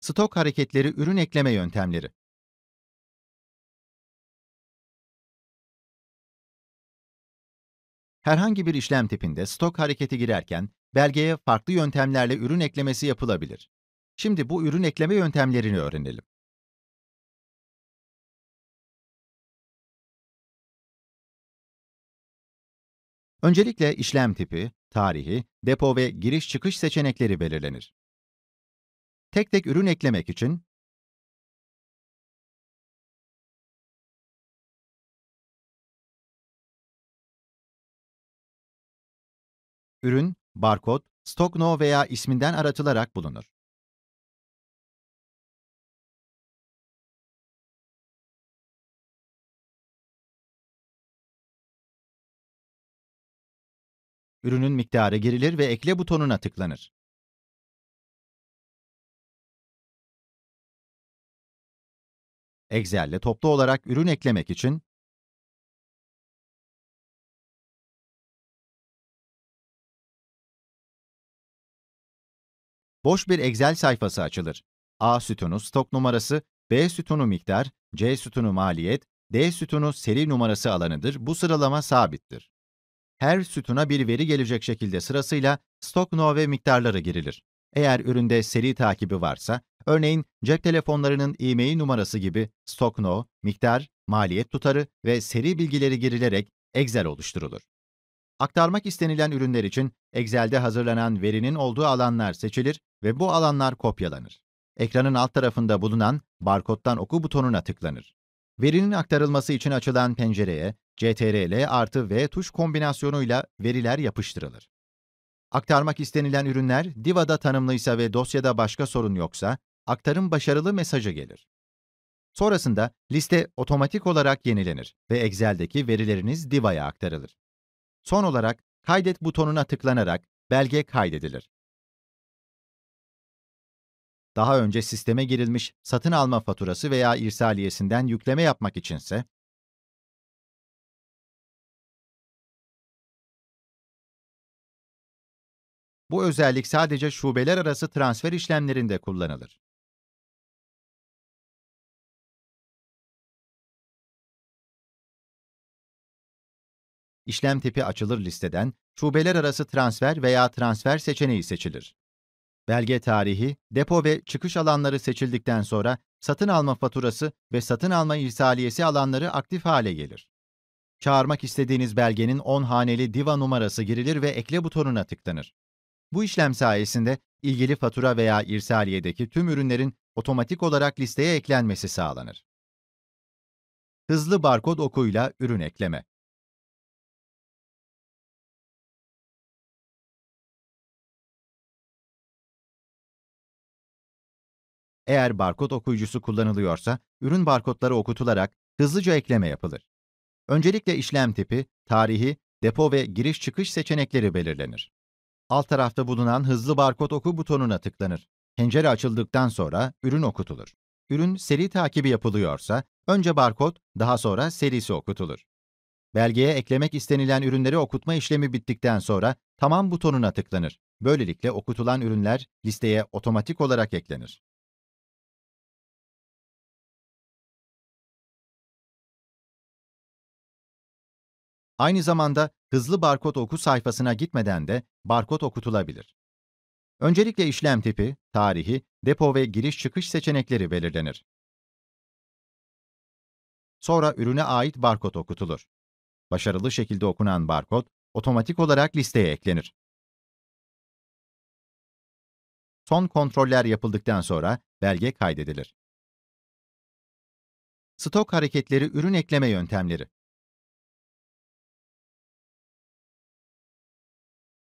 Stok hareketleri ürün ekleme yöntemleri. Herhangi bir işlem tipinde stok hareketi girerken belgeye farklı yöntemlerle ürün eklemesi yapılabilir. Şimdi bu ürün ekleme yöntemlerini öğrenelim. Öncelikle işlem tipi, tarihi, depo ve giriş çıkış seçenekleri belirlenir tek tek ürün eklemek için ürün, barkod, stok no veya isminden aratılarak bulunur. Ürünün miktarı girilir ve ekle butonuna tıklanır. Excel'le toplu olarak ürün eklemek için boş bir Excel sayfası açılır. A sütunu stok numarası, B sütunu miktar, C sütunu maliyet, D sütunu seri numarası alanıdır. Bu sıralama sabittir. Her sütuna bir veri gelecek şekilde sırasıyla stok no ve miktarları girilir. Eğer üründe seri takibi varsa, Örneğin cep telefonlarının e-mail numarası gibi stok no, miktar, maliyet tutarı ve seri bilgileri girilerek Excel oluşturulur. Aktarmak istenilen ürünler için Excel'de hazırlanan verinin olduğu alanlar seçilir ve bu alanlar kopyalanır. Ekranın alt tarafında bulunan barkodtan oku butonuna tıklanır. Verinin aktarılması için açılan pencereye CTRL artı V tuş kombinasyonuyla veriler yapıştırılır. Aktarmak istenilen ürünler DIVA'da tanımlıysa ve dosyada başka sorun yoksa, aktarım başarılı mesajı gelir. Sonrasında liste otomatik olarak yenilenir ve Excel'deki verileriniz Diva'ya aktarılır. Son olarak kaydet butonuna tıklanarak belge kaydedilir. Daha önce sisteme girilmiş satın alma faturası veya irsaliyesinden yükleme yapmak içinse Bu özellik sadece şubeler arası transfer işlemlerinde kullanılır. işlem tipi açılır listeden şubeler arası transfer veya transfer seçeneği seçilir. Belge tarihi, depo ve çıkış alanları seçildikten sonra satın alma faturası ve satın alma irsaliyesi alanları aktif hale gelir. Çağırmak istediğiniz belgenin 10 haneli diva numarası girilir ve ekle butonuna tıklanır. Bu işlem sayesinde ilgili fatura veya irsaliyedeki tüm ürünlerin otomatik olarak listeye eklenmesi sağlanır. Hızlı barkod okuyla ürün ekleme Eğer barkod okuyucusu kullanılıyorsa, ürün barkodları okutularak hızlıca ekleme yapılır. Öncelikle işlem tipi, tarihi, depo ve giriş çıkış seçenekleri belirlenir. Alt tarafta bulunan hızlı barkod oku butonuna tıklanır. Pencere açıldıktan sonra ürün okutulur. Ürün seri takibi yapılıyorsa, önce barkod, daha sonra serisi okutulur. Belgeye eklemek istenilen ürünleri okutma işlemi bittikten sonra tamam butonuna tıklanır. Böylelikle okutulan ürünler listeye otomatik olarak eklenir. Aynı zamanda hızlı barkod oku sayfasına gitmeden de barkod okutulabilir. Öncelikle işlem tipi, tarihi, depo ve giriş çıkış seçenekleri belirlenir. Sonra ürüne ait barkod okutulur. Başarılı şekilde okunan barkod otomatik olarak listeye eklenir. Son kontroller yapıldıktan sonra belge kaydedilir. Stok hareketleri ürün ekleme yöntemleri.